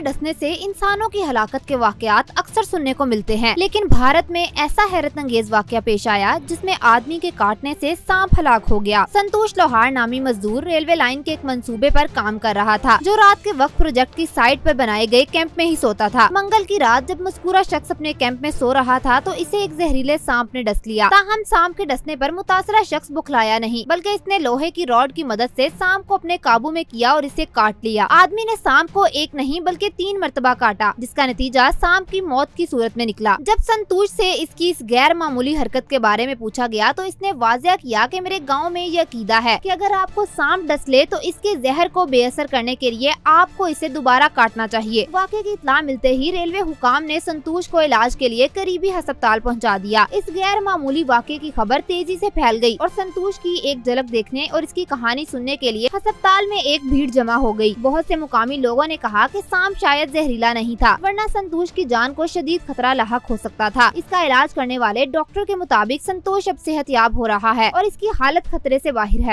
के डसने से इंसानों की हलाकत के वाकयात अक्सर सुनने को मिलते हैं लेकिन भारत में ऐसा हैरत अंगेज वाक्य पेश आया जिसमे आदमी के काटने ऐसी सांप हलाक हो गया संतोष लोहार नामी मजदूर रेलवे लाइन के एक मंसूबे आरोप काम कर रहा था जो रात के वक्त प्रोजेक्ट की साइट आरोप बनाए गए कैंप में ही सोता था मंगल की रात जब मस्कुरा शख्स अपने कैंप में सो रहा था तो इसे एक जहरीले सांप ने डस लिया ताहम सांप के डसने पर मुतासरा शख्स बुखलाया नहीं बल्कि इसने लोहे की रॉड की मदद से सांप को अपने काबू में किया और इसे काट लिया आदमी ने सांप को एक नहीं बल्कि तीन मरतबा काटा जिसका नतीजा सांप की मौत की सूरत में निकला जब संतोष से इसकी इस गैर मामूली हरकत के बारे में पूछा गया तो इसने वाजिया किया कि मेरे गांव में यह अकीदा है कि अगर आपको सांप डस ले तो इसके जहर को बेअसर करने के लिए आपको इसे दोबारा काटना चाहिए वाक्य की इतला मिलते ही रेलवे हुकाम ने संतोष को इलाज के लिए करीबी अस्पताल पहुँचा दिया इस गैर मामूली वाक्य की खबर तेजी ऐसी फैल गयी और संतोष की एक झलक देखने और इसकी कहानी सुनने के लिए अस्पताल में एक भीड़ जमा हो गयी बहुत से मुकामी लोगों ने कहा की सांप शायद जहरीला नहीं था वरना संतोष की जान को शदीद खतरा लाक हो सकता था इसका इलाज करने वाले डॉक्टर के मुताबिक संतोष अब याब हो रहा है और इसकी हालत खतरे ऐसी बाहर है